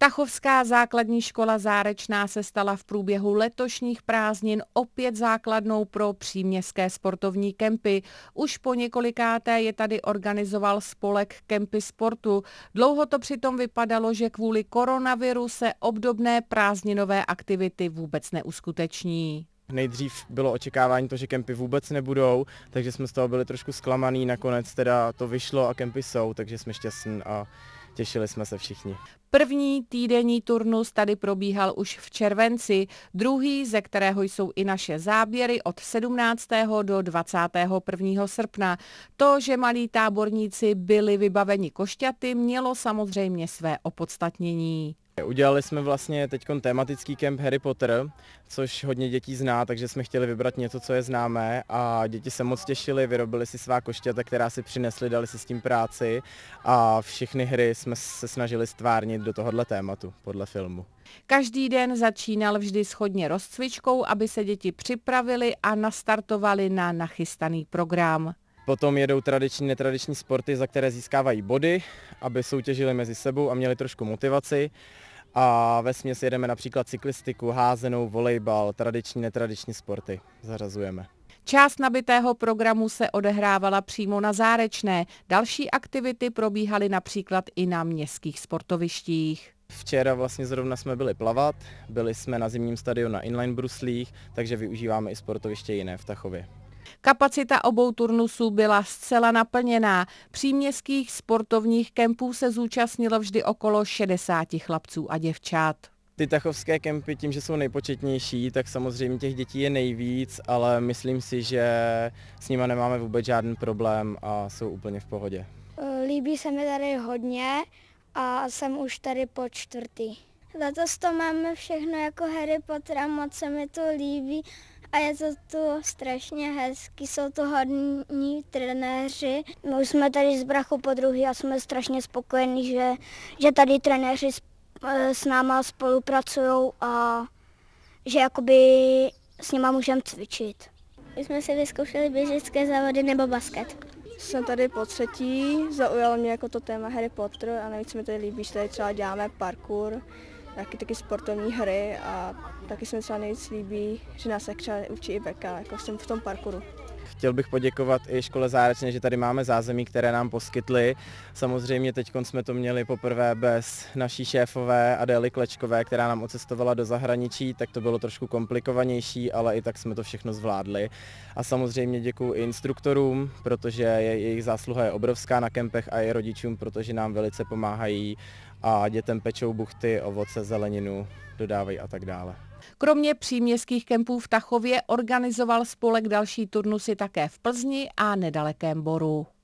Tachovská základní škola Zárečná se stala v průběhu letošních prázdnin opět základnou pro příměstské sportovní kempy. Už po několikáté je tady organizoval spolek kempy sportu. Dlouho to přitom vypadalo, že kvůli koronaviru se obdobné prázdninové aktivity vůbec neuskuteční. Nejdřív bylo očekávání to, že kempy vůbec nebudou, takže jsme z toho byli trošku zklamaný, nakonec teda to vyšlo a kempy jsou, takže jsme šťastní a těšili jsme se všichni. První týdenní turnus tady probíhal už v červenci, druhý, ze kterého jsou i naše záběry od 17. do 21. srpna. To, že malí táborníci byli vybaveni košťaty, mělo samozřejmě své opodstatnění. Udělali jsme vlastně teď tematický kemp Harry Potter, což hodně dětí zná, takže jsme chtěli vybrat něco, co je známé a děti se moc těšili, vyrobili si svá košťata, která si přinesli, dali si s tím práci a všechny hry jsme se snažili stvárnit do tohohle tématu podle filmu. Každý den začínal vždy schodně rozcvičkou, aby se děti připravili a nastartovali na nachystaný program. Potom jedou tradiční, netradiční sporty, za které získávají body, aby soutěžili mezi sebou a měli trošku motivaci a ve směs jedeme například cyklistiku, házenou, volejbal, tradiční, netradiční sporty zařazujeme. Část nabitého programu se odehrávala přímo na Zárečné. Další aktivity probíhaly například i na městských sportovištích. Včera vlastně zrovna jsme byli plavat, byli jsme na zimním stadionu na inline bruslích, takže využíváme i sportoviště jiné v Tachově. Kapacita obou turnusů byla zcela naplněná. Příměstských sportovních kempů se zúčastnilo vždy okolo 60 chlapců a děvčat. Ty tachovské kempy tím, že jsou nejpočetnější, tak samozřejmě těch dětí je nejvíc, ale myslím si, že s nimi nemáme vůbec žádný problém a jsou úplně v pohodě. Eh, líbí se mi tady hodně a jsem už tady po čtvrtý. Letos to máme všechno jako Harry Potter a moc se mi to líbí a je to tu strašně hezký, jsou tu hodní trenéři. My už jsme tady z Brachu po druhý a jsme strašně spokojení, že, že tady trenéři s, eh, s náma spolupracují a že jakoby s nima můžeme cvičit. My jsme si vyzkoušeli běžecké závody nebo basket. Jsem tady po třetí, zaujalo mě jako to téma Harry Potter a nejvíc mi tady líbí, že tady třeba děláme parkour, taky, taky sportovní hry a taky se mi třeba nejvíc líbí, že nás tak třeba učí i Beka, jako jsem v tom parkouru. Chtěl bych poděkovat i škole Zárečné, že tady máme zázemí, které nám poskytly. Samozřejmě teď jsme to měli poprvé bez naší šéfové Adély Klečkové, která nám ocestovala do zahraničí, tak to bylo trošku komplikovanější, ale i tak jsme to všechno zvládli. A samozřejmě děkuji i instruktorům, protože jejich zásluha je obrovská na kempech a i rodičům, protože nám velice pomáhají a dětem pečou buchty, ovoce, zeleninu, dodávají a tak dále. Kromě příměstských kempů v Tachově organizoval spolek další turnusy také v Plzni a nedalekém Boru.